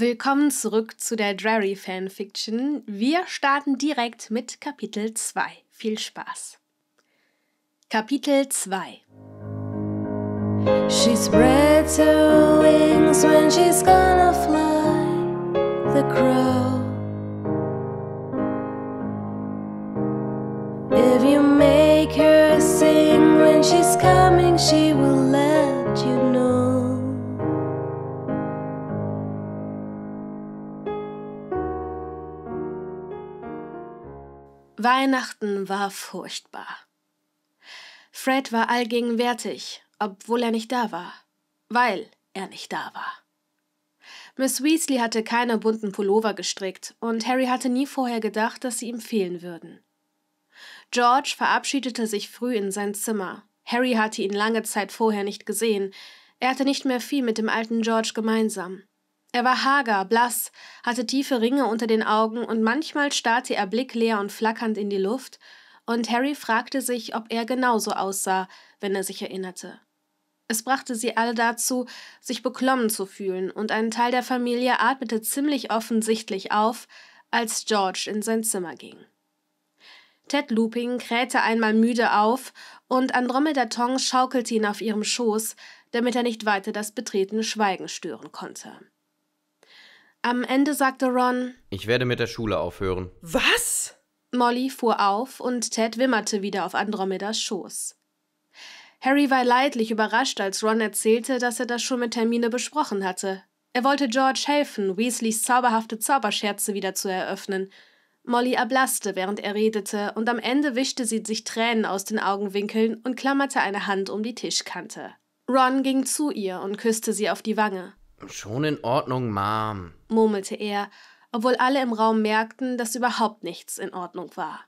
Willkommen zurück zu der Drarry Fanfiction. Wir starten direkt mit Kapitel 2. Viel Spaß. Kapitel 2 She spreads her wings when she's gonna fly the crow. If you make her sing when she's coming, she will let you know. Weihnachten war furchtbar. Fred war allgegenwärtig, obwohl er nicht da war, weil er nicht da war. Miss Weasley hatte keine bunten Pullover gestrickt und Harry hatte nie vorher gedacht, dass sie ihm fehlen würden. George verabschiedete sich früh in sein Zimmer. Harry hatte ihn lange Zeit vorher nicht gesehen. Er hatte nicht mehr viel mit dem alten George gemeinsam. Er war hager, blass, hatte tiefe Ringe unter den Augen und manchmal starrte er blickleer und flackernd in die Luft, und Harry fragte sich, ob er genauso aussah, wenn er sich erinnerte. Es brachte sie alle dazu, sich beklommen zu fühlen, und ein Teil der Familie atmete ziemlich offensichtlich auf, als George in sein Zimmer ging. Ted Looping krähte einmal müde auf und Andromeda Tong schaukelte ihn auf ihrem Schoß, damit er nicht weiter das betretene Schweigen stören konnte. Am Ende sagte Ron: Ich werde mit der Schule aufhören. Was? Molly fuhr auf und Ted wimmerte wieder auf Andromedas Schoß. Harry war leidlich überrascht, als Ron erzählte, dass er das schon mit Termine besprochen hatte. Er wollte George helfen, Weasleys zauberhafte Zauberscherze wieder zu eröffnen. Molly erblasste, während er redete, und am Ende wischte sie sich Tränen aus den Augenwinkeln und klammerte eine Hand um die Tischkante. Ron ging zu ihr und küsste sie auf die Wange. Schon in Ordnung, Mom, murmelte er, obwohl alle im Raum merkten, dass überhaupt nichts in Ordnung war.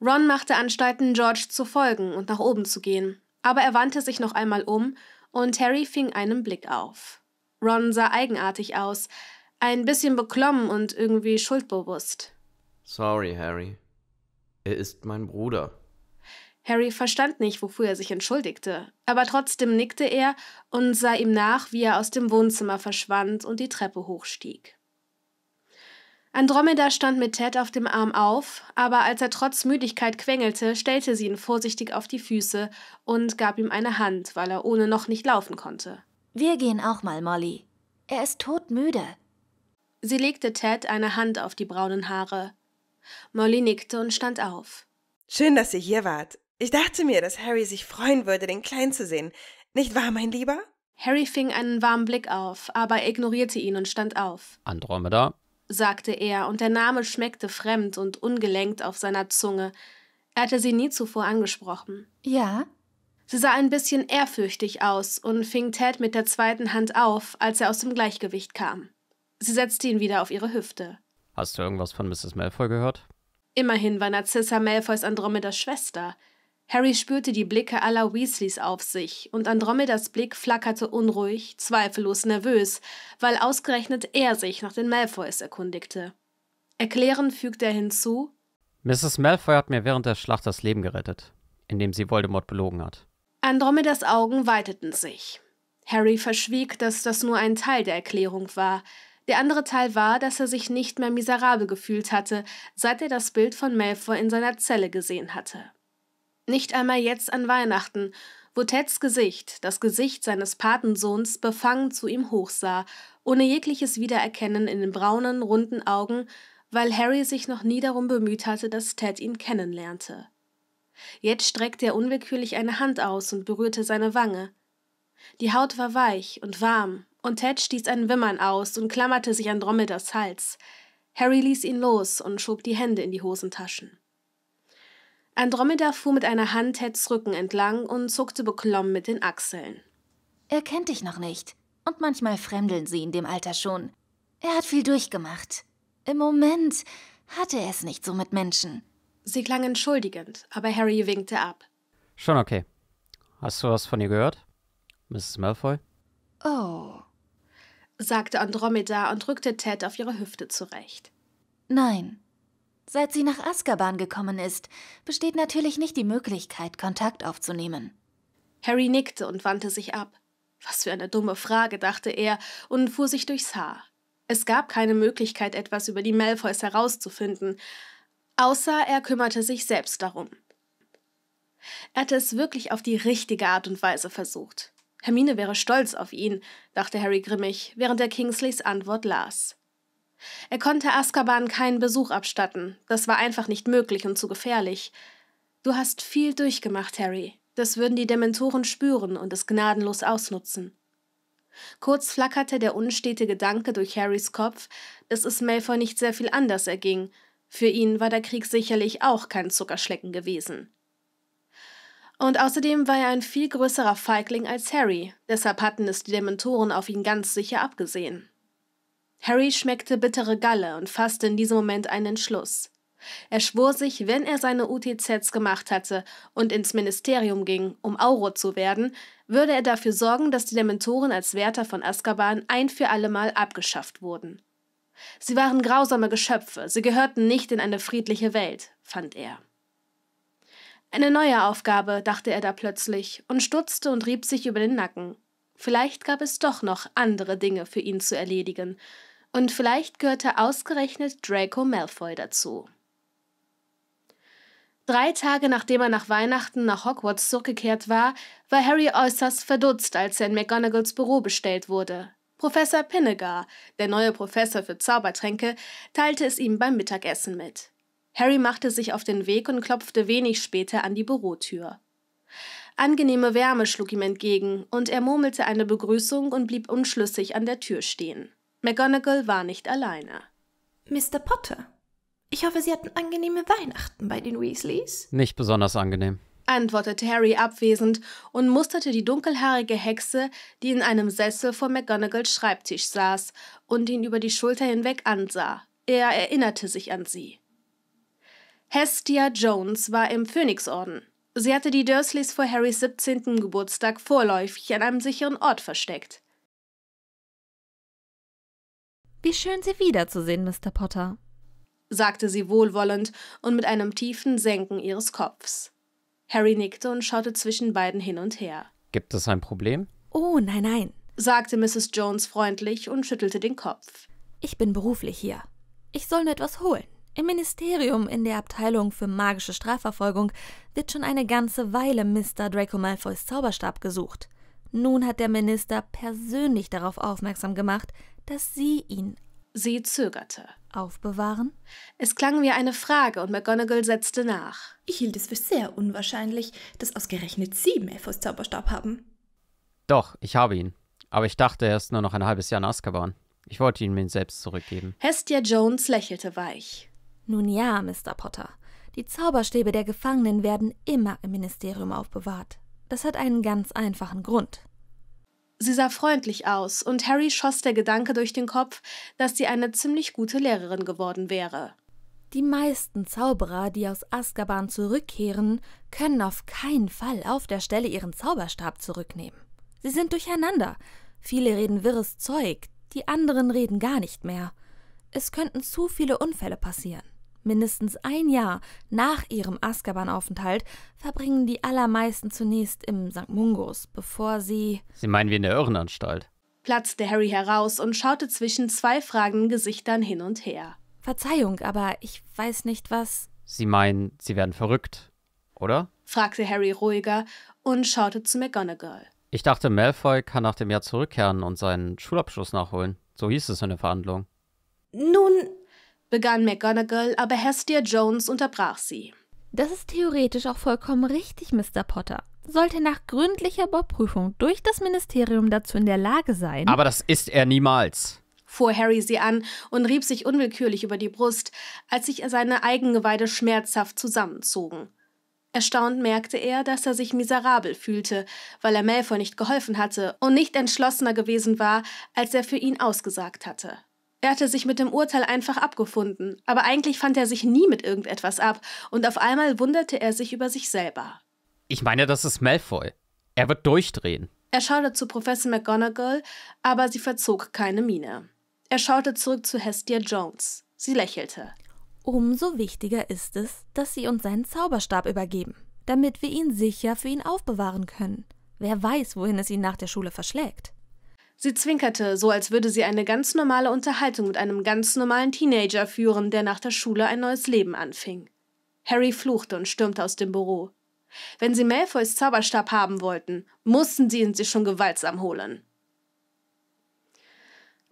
Ron machte Anstalten, George zu folgen und nach oben zu gehen, aber er wandte sich noch einmal um und Harry fing einen Blick auf. Ron sah eigenartig aus, ein bisschen beklommen und irgendwie schuldbewusst. Sorry, Harry. Er ist mein Bruder. Harry verstand nicht, wofür er sich entschuldigte, aber trotzdem nickte er und sah ihm nach, wie er aus dem Wohnzimmer verschwand und die Treppe hochstieg. Andromeda stand mit Ted auf dem Arm auf, aber als er trotz Müdigkeit quengelte, stellte sie ihn vorsichtig auf die Füße und gab ihm eine Hand, weil er ohne noch nicht laufen konnte. Wir gehen auch mal, Molly. Er ist todmüde. Sie legte Ted eine Hand auf die braunen Haare. Molly nickte und stand auf. Schön, dass ihr hier wart. Ich dachte mir, dass Harry sich freuen würde, den Kleinen zu sehen. Nicht wahr, mein Lieber? Harry fing einen warmen Blick auf, aber ignorierte ihn und stand auf. Andromeda? sagte er, und der Name schmeckte fremd und ungelenkt auf seiner Zunge. Er hatte sie nie zuvor angesprochen. Ja? Sie sah ein bisschen ehrfürchtig aus und fing Ted mit der zweiten Hand auf, als er aus dem Gleichgewicht kam. Sie setzte ihn wieder auf ihre Hüfte. Hast du irgendwas von Mrs. Malfoy gehört? Immerhin war Narzissa Malfoys Andromedas Schwester. Harry spürte die Blicke aller Weasleys auf sich, und Andromedas Blick flackerte unruhig, zweifellos nervös, weil ausgerechnet er sich nach den Malfoys erkundigte. Erklärend fügte er hinzu Mrs. Malfoy hat mir während der Schlacht das Leben gerettet, indem sie Voldemort belogen hat. Andromedas Augen weiteten sich. Harry verschwieg, dass das nur ein Teil der Erklärung war. Der andere Teil war, dass er sich nicht mehr miserabel gefühlt hatte, seit er das Bild von Malfoy in seiner Zelle gesehen hatte. Nicht einmal jetzt an Weihnachten, wo Teds Gesicht, das Gesicht seines Patensohns, befangen zu ihm hochsah, ohne jegliches Wiedererkennen in den braunen, runden Augen, weil Harry sich noch nie darum bemüht hatte, dass Ted ihn kennenlernte. Jetzt streckte er unwillkürlich eine Hand aus und berührte seine Wange. Die Haut war weich und warm, und Ted stieß ein Wimmern aus und klammerte sich an Dromeders Hals. Harry ließ ihn los und schob die Hände in die Hosentaschen. Andromeda fuhr mit einer Hand Teds Rücken entlang und zuckte beklommen mit den Achseln. Er kennt dich noch nicht. Und manchmal fremdeln sie in dem Alter schon. Er hat viel durchgemacht. Im Moment hatte er es nicht so mit Menschen. Sie klang entschuldigend, aber Harry winkte ab. Schon okay. Hast du was von ihr gehört? Mrs. Malfoy? Oh, sagte Andromeda und rückte Ted auf ihre Hüfte zurecht. Nein, Seit sie nach Azkaban gekommen ist, besteht natürlich nicht die Möglichkeit, Kontakt aufzunehmen. Harry nickte und wandte sich ab. Was für eine dumme Frage, dachte er und fuhr sich durchs Haar. Es gab keine Möglichkeit, etwas über die Malfoys herauszufinden, außer er kümmerte sich selbst darum. Er hatte es wirklich auf die richtige Art und Weise versucht. Hermine wäre stolz auf ihn, dachte Harry grimmig, während er Kingsleys Antwort las. Er konnte Azkaban keinen Besuch abstatten. Das war einfach nicht möglich und zu gefährlich. Du hast viel durchgemacht, Harry. Das würden die Dementoren spüren und es gnadenlos ausnutzen. Kurz flackerte der unstete Gedanke durch Harrys Kopf, dass es Malfoy nicht sehr viel anders erging. Für ihn war der Krieg sicherlich auch kein Zuckerschlecken gewesen. Und außerdem war er ein viel größerer Feigling als Harry, deshalb hatten es die Dementoren auf ihn ganz sicher abgesehen. Harry schmeckte bittere Galle und fasste in diesem Moment einen Entschluss. Er schwor sich, wenn er seine UTZs gemacht hatte und ins Ministerium ging, um Auro zu werden, würde er dafür sorgen, dass die Dementoren als Wärter von Azkaban ein für allemal abgeschafft wurden. Sie waren grausame Geschöpfe, sie gehörten nicht in eine friedliche Welt, fand er. Eine neue Aufgabe, dachte er da plötzlich und stutzte und rieb sich über den Nacken. Vielleicht gab es doch noch andere Dinge für ihn zu erledigen, und vielleicht gehörte ausgerechnet Draco Malfoy dazu. Drei Tage nachdem er nach Weihnachten nach Hogwarts zurückgekehrt war, war Harry äußerst verdutzt, als er in McGonagalls Büro bestellt wurde. Professor Pinnegar, der neue Professor für Zaubertränke, teilte es ihm beim Mittagessen mit. Harry machte sich auf den Weg und klopfte wenig später an die Bürotür. Angenehme Wärme schlug ihm entgegen, und er murmelte eine Begrüßung und blieb unschlüssig an der Tür stehen. McGonagall war nicht alleine. Mr. Potter, ich hoffe, Sie hatten angenehme Weihnachten bei den Weasleys. Nicht besonders angenehm, antwortete Harry abwesend und musterte die dunkelhaarige Hexe, die in einem Sessel vor McGonagalls Schreibtisch saß und ihn über die Schulter hinweg ansah. Er erinnerte sich an sie. Hestia Jones war im Phönixorden. Sie hatte die Dursleys vor Harrys 17. Geburtstag vorläufig an einem sicheren Ort versteckt. Wie schön, Sie wiederzusehen, Mr. Potter, sagte sie wohlwollend und mit einem tiefen Senken ihres Kopfs. Harry nickte und schaute zwischen beiden hin und her. Gibt es ein Problem? Oh, nein, nein, sagte Mrs. Jones freundlich und schüttelte den Kopf. Ich bin beruflich hier. Ich soll nur etwas holen. Im Ministerium in der Abteilung für magische Strafverfolgung wird schon eine ganze Weile Mr. Draco Malfoys Zauberstab gesucht. Nun hat der Minister persönlich darauf aufmerksam gemacht, dass sie ihn Sie zögerte. Aufbewahren? Es klang wie eine Frage und McGonagall setzte nach. Ich hielt es für sehr unwahrscheinlich, dass ausgerechnet Sie Malfoys Zauberstab haben. Doch, ich habe ihn. Aber ich dachte, er ist nur noch ein halbes Jahr in Azkaban. Ich wollte ihn mir selbst zurückgeben. Hestia Jones lächelte weich. Nun ja, Mr. Potter. Die Zauberstäbe der Gefangenen werden immer im Ministerium aufbewahrt. Das hat einen ganz einfachen Grund. Sie sah freundlich aus, und Harry schoss der Gedanke durch den Kopf, dass sie eine ziemlich gute Lehrerin geworden wäre. Die meisten Zauberer, die aus Azkaban zurückkehren, können auf keinen Fall auf der Stelle ihren Zauberstab zurücknehmen. Sie sind durcheinander. Viele reden wirres Zeug, die anderen reden gar nicht mehr. Es könnten zu viele Unfälle passieren mindestens ein Jahr nach ihrem Azkaban-Aufenthalt verbringen die allermeisten zunächst im St. Mungos, bevor sie. Sie meinen wie in der Irrenanstalt. platzte Harry heraus und schaute zwischen zwei fragenden Gesichtern hin und her. Verzeihung, aber ich weiß nicht, was. Sie meinen, sie werden verrückt, oder? fragte Harry ruhiger und schaute zu McGonagall. Ich dachte, Malfoy kann nach dem Jahr zurückkehren und seinen Schulabschluss nachholen. So hieß es in der Verhandlung. Nun, begann McGonagall, aber Hestia Jones unterbrach sie. Das ist theoretisch auch vollkommen richtig, Mr. Potter. Sollte nach gründlicher Überprüfung durch das Ministerium dazu in der Lage sein. Aber das ist er niemals fuhr Harry sie an und rieb sich unwillkürlich über die Brust, als sich seine Eigengeweide schmerzhaft zusammenzogen. Erstaunt merkte er, dass er sich miserabel fühlte, weil er Malfoy nicht geholfen hatte und nicht entschlossener gewesen war, als er für ihn ausgesagt hatte. Er hatte sich mit dem Urteil einfach abgefunden, aber eigentlich fand er sich nie mit irgendetwas ab, und auf einmal wunderte er sich über sich selber. Ich meine, das ist Malfoy. Er wird durchdrehen. Er schaute zu Professor McGonagall, aber sie verzog keine Miene. Er schaute zurück zu Hestia Jones. Sie lächelte. Umso wichtiger ist es, dass sie uns seinen Zauberstab übergeben, damit wir ihn sicher für ihn aufbewahren können. Wer weiß, wohin es ihn nach der Schule verschlägt. Sie zwinkerte, so als würde sie eine ganz normale Unterhaltung mit einem ganz normalen Teenager führen, der nach der Schule ein neues Leben anfing. Harry fluchte und stürmte aus dem Büro. Wenn sie Malfoys Zauberstab haben wollten, mussten sie ihn sich schon gewaltsam holen.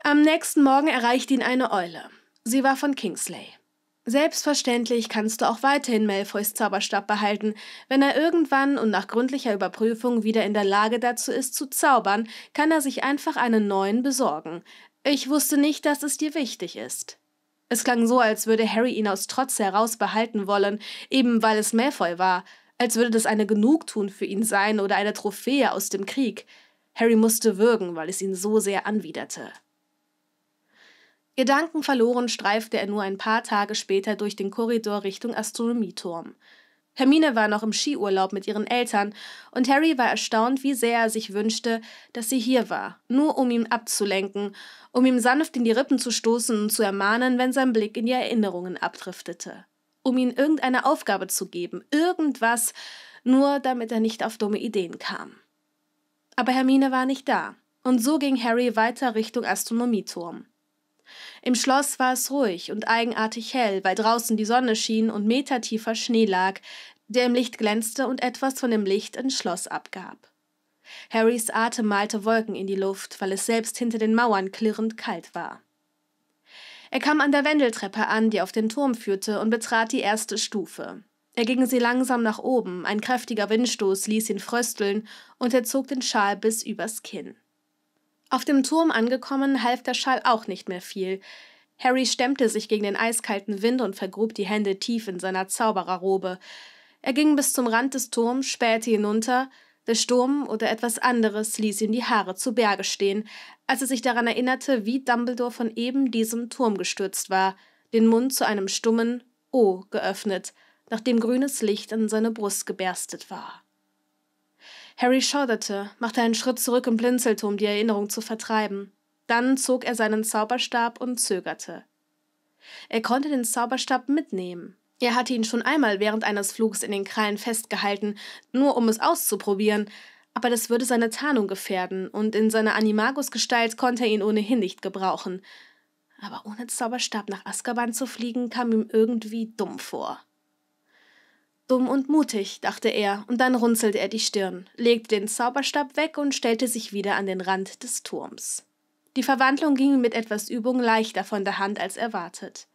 Am nächsten Morgen erreichte ihn eine Eule. Sie war von Kingsley. Selbstverständlich kannst du auch weiterhin Malfoys Zauberstab behalten. Wenn er irgendwann und nach gründlicher Überprüfung wieder in der Lage dazu ist zu zaubern, kann er sich einfach einen neuen besorgen. Ich wusste nicht, dass es dir wichtig ist. Es klang so, als würde Harry ihn aus Trotz heraus behalten wollen, eben weil es Malfoy war, als würde das eine Genugtuung für ihn sein oder eine Trophäe aus dem Krieg. Harry musste würgen, weil es ihn so sehr anwiderte. Gedanken verloren streifte er nur ein paar Tage später durch den Korridor Richtung Astronomieturm. Hermine war noch im Skiurlaub mit ihren Eltern, und Harry war erstaunt, wie sehr er sich wünschte, dass sie hier war, nur um ihn abzulenken, um ihm sanft in die Rippen zu stoßen und zu ermahnen, wenn sein Blick in die Erinnerungen abdriftete, um ihm irgendeine Aufgabe zu geben, irgendwas, nur damit er nicht auf dumme Ideen kam. Aber Hermine war nicht da, und so ging Harry weiter Richtung Astronomieturm. Im Schloss war es ruhig und eigenartig hell, weil draußen die Sonne schien und metertiefer Schnee lag, der im Licht glänzte und etwas von dem Licht ins Schloss abgab. Harrys Atem malte Wolken in die Luft, weil es selbst hinter den Mauern klirrend kalt war. Er kam an der Wendeltreppe an, die auf den Turm führte, und betrat die erste Stufe. Er ging sie langsam nach oben, ein kräftiger Windstoß ließ ihn frösteln, und er zog den Schal bis übers Kinn. Auf dem Turm angekommen, half der Schall auch nicht mehr viel. Harry stemmte sich gegen den eiskalten Wind und vergrub die Hände tief in seiner Zaubererrobe. Er ging bis zum Rand des Turms, spähte hinunter. Der Sturm oder etwas anderes ließ ihm die Haare zu Berge stehen, als er sich daran erinnerte, wie Dumbledore von eben diesem Turm gestürzt war, den Mund zu einem stummen O geöffnet, nachdem grünes Licht an seine Brust geberstet war. Harry schauderte, machte einen Schritt zurück und blinzelte, um die Erinnerung zu vertreiben. Dann zog er seinen Zauberstab und zögerte. Er konnte den Zauberstab mitnehmen. Er hatte ihn schon einmal während eines Flugs in den Krallen festgehalten, nur um es auszuprobieren, aber das würde seine Tarnung gefährden, und in seiner Animagus-Gestalt konnte er ihn ohnehin nicht gebrauchen. Aber ohne Zauberstab nach Azkaban zu fliegen, kam ihm irgendwie dumm vor. Dumm und mutig, dachte er, und dann runzelte er die Stirn, legte den Zauberstab weg und stellte sich wieder an den Rand des Turms. Die Verwandlung ging mit etwas Übung leichter von der Hand als erwartet.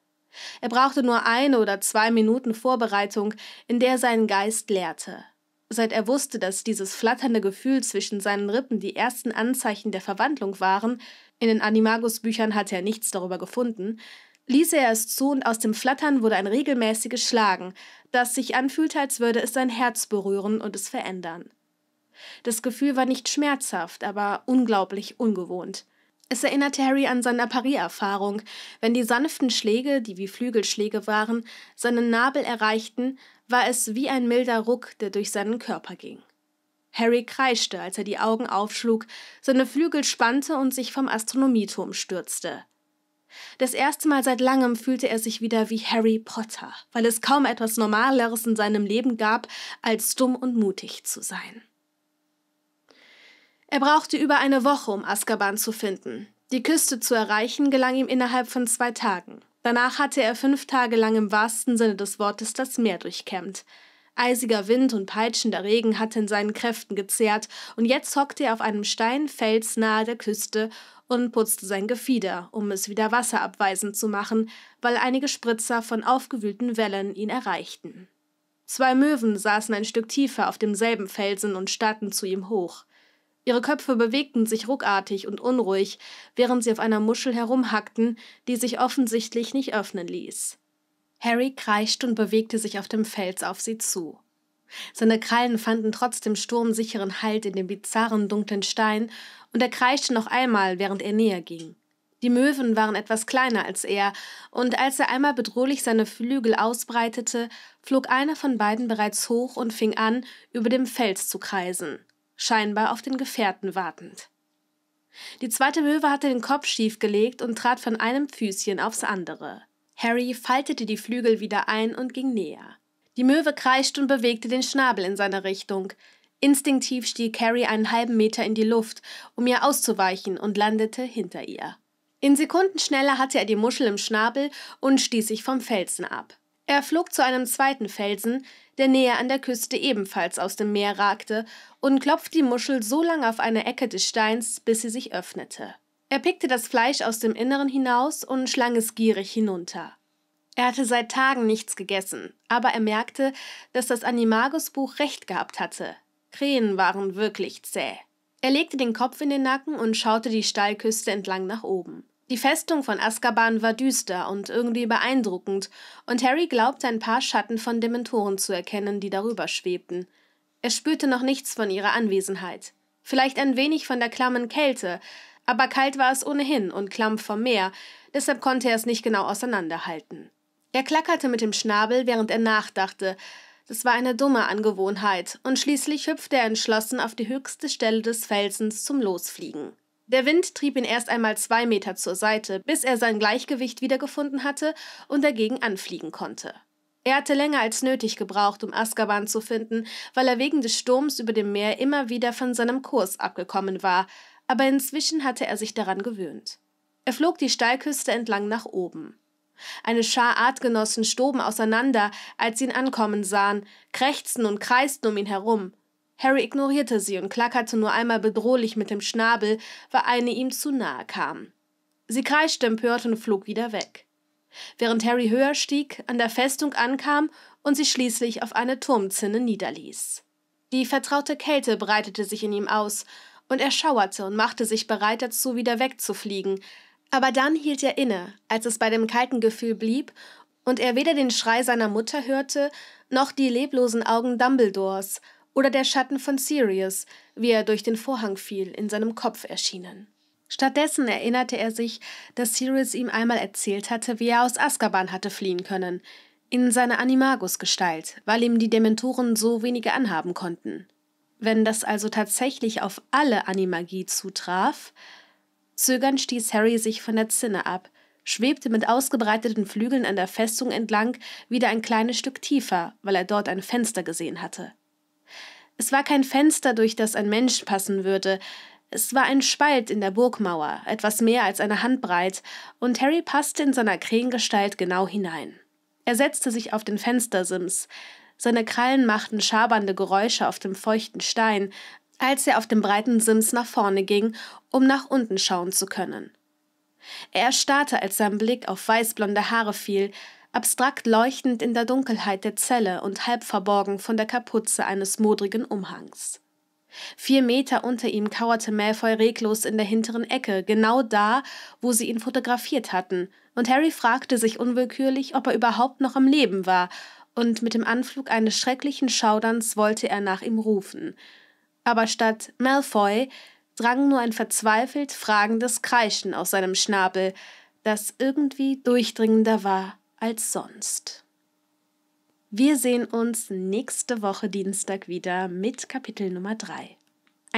Er brauchte nur eine oder zwei Minuten Vorbereitung, in der seinen Geist leerte. Seit er wusste, dass dieses flatternde Gefühl zwischen seinen Rippen die ersten Anzeichen der Verwandlung waren, in den Animagus-Büchern hatte er nichts darüber gefunden, ließ er es zu und aus dem Flattern wurde ein regelmäßiges Schlagen, das sich anfühlte, als würde es sein Herz berühren und es verändern. Das Gefühl war nicht schmerzhaft, aber unglaublich ungewohnt. Es erinnerte Harry an seine Paris-Erfahrung, wenn die sanften Schläge, die wie Flügelschläge waren, seinen Nabel erreichten, war es wie ein milder Ruck, der durch seinen Körper ging. Harry kreischte, als er die Augen aufschlug, seine Flügel spannte und sich vom Astronomieturm stürzte. Das erste Mal seit langem fühlte er sich wieder wie Harry Potter, weil es kaum etwas Normaleres in seinem Leben gab, als dumm und mutig zu sein. Er brauchte über eine Woche, um Azkaban zu finden. Die Küste zu erreichen gelang ihm innerhalb von zwei Tagen. Danach hatte er fünf Tage lang im wahrsten Sinne des Wortes das Meer durchkämmt. Eisiger Wind und peitschender Regen hatten seinen Kräften gezehrt, und jetzt hockte er auf einem Steinfels nahe der Küste und putzte sein Gefieder, um es wieder wasserabweisend zu machen, weil einige Spritzer von aufgewühlten Wellen ihn erreichten. Zwei Möwen saßen ein Stück tiefer auf demselben Felsen und starrten zu ihm hoch. Ihre Köpfe bewegten sich ruckartig und unruhig, während sie auf einer Muschel herumhackten, die sich offensichtlich nicht öffnen ließ. Harry kreischte und bewegte sich auf dem Fels auf sie zu. Seine Krallen fanden trotz dem Sturm sicheren Halt in dem bizarren, dunklen Stein, und er kreischte noch einmal, während er näher ging. Die Möwen waren etwas kleiner als er, und als er einmal bedrohlich seine Flügel ausbreitete, flog einer von beiden bereits hoch und fing an, über dem Fels zu kreisen, scheinbar auf den Gefährten wartend. Die zweite Möwe hatte den Kopf schief gelegt und trat von einem Füßchen aufs andere. Harry faltete die Flügel wieder ein und ging näher. Die Möwe kreischte und bewegte den Schnabel in seine Richtung. Instinktiv stieg Harry einen halben Meter in die Luft, um ihr auszuweichen, und landete hinter ihr. In Sekundenschnelle hatte er die Muschel im Schnabel und stieß sich vom Felsen ab. Er flog zu einem zweiten Felsen, der näher an der Küste ebenfalls aus dem Meer ragte, und klopfte die Muschel so lange auf eine Ecke des Steins, bis sie sich öffnete. Er pickte das Fleisch aus dem Inneren hinaus und schlang es gierig hinunter. Er hatte seit Tagen nichts gegessen, aber er merkte, dass das Animagus-Buch recht gehabt hatte. Krähen waren wirklich zäh. Er legte den Kopf in den Nacken und schaute die Steilküste entlang nach oben. Die Festung von Azkaban war düster und irgendwie beeindruckend, und Harry glaubte ein paar Schatten von Dementoren zu erkennen, die darüber schwebten. Er spürte noch nichts von ihrer Anwesenheit. Vielleicht ein wenig von der klammen Kälte, aber kalt war es ohnehin und klamm vom Meer, deshalb konnte er es nicht genau auseinanderhalten. Er klackerte mit dem Schnabel, während er nachdachte. Das war eine dumme Angewohnheit, und schließlich hüpfte er entschlossen auf die höchste Stelle des Felsens zum Losfliegen. Der Wind trieb ihn erst einmal zwei Meter zur Seite, bis er sein Gleichgewicht wiedergefunden hatte und dagegen anfliegen konnte. Er hatte länger als nötig gebraucht, um Azkaban zu finden, weil er wegen des Sturms über dem Meer immer wieder von seinem Kurs abgekommen war, aber inzwischen hatte er sich daran gewöhnt. Er flog die Steilküste entlang nach oben. Eine Schar Artgenossen stoben auseinander, als sie ihn ankommen sahen, krächzten und kreisten um ihn herum. Harry ignorierte sie und klackerte nur einmal bedrohlich mit dem Schnabel, weil eine ihm zu nahe kam. Sie kreischte empört und flog wieder weg. Während Harry höher stieg, an der Festung ankam und sich schließlich auf eine Turmzinne niederließ. Die vertraute Kälte breitete sich in ihm aus, und er schauerte und machte sich bereit dazu, wieder wegzufliegen. Aber dann hielt er inne, als es bei dem kalten Gefühl blieb und er weder den Schrei seiner Mutter hörte, noch die leblosen Augen Dumbledores oder der Schatten von Sirius, wie er durch den Vorhang fiel, in seinem Kopf erschienen. Stattdessen erinnerte er sich, dass Sirius ihm einmal erzählt hatte, wie er aus Azkaban hatte fliehen können, in seiner Animagus-Gestalt, weil ihm die Dementoren so wenige anhaben konnten. Wenn das also tatsächlich auf alle Animagie zutraf, zögernd stieß Harry sich von der Zinne ab, schwebte mit ausgebreiteten Flügeln an der Festung entlang wieder ein kleines Stück tiefer, weil er dort ein Fenster gesehen hatte. Es war kein Fenster, durch das ein Mensch passen würde, es war ein Spalt in der Burgmauer, etwas mehr als eine Handbreit, und Harry passte in seiner Krähengestalt genau hinein. Er setzte sich auf den Fenstersims, seine Krallen machten schabernde Geräusche auf dem feuchten Stein, als er auf dem breiten Sims nach vorne ging, um nach unten schauen zu können. Er erstarrte, als sein Blick auf weißblonde Haare fiel, abstrakt leuchtend in der Dunkelheit der Zelle und halb verborgen von der Kapuze eines modrigen Umhangs. Vier Meter unter ihm kauerte Malfoy reglos in der hinteren Ecke, genau da, wo sie ihn fotografiert hatten, und Harry fragte sich unwillkürlich, ob er überhaupt noch am Leben war und mit dem Anflug eines schrecklichen Schauderns wollte er nach ihm rufen. Aber statt Malfoy drang nur ein verzweifelt fragendes Kreischen aus seinem Schnabel, das irgendwie durchdringender war als sonst. Wir sehen uns nächste Woche Dienstag wieder mit Kapitel Nummer 3.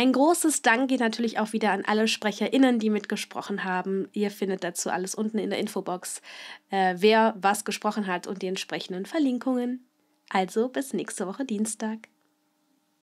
Ein großes Dank geht natürlich auch wieder an alle SprecherInnen, die mitgesprochen haben. Ihr findet dazu alles unten in der Infobox, äh, wer was gesprochen hat und die entsprechenden Verlinkungen. Also bis nächste Woche Dienstag.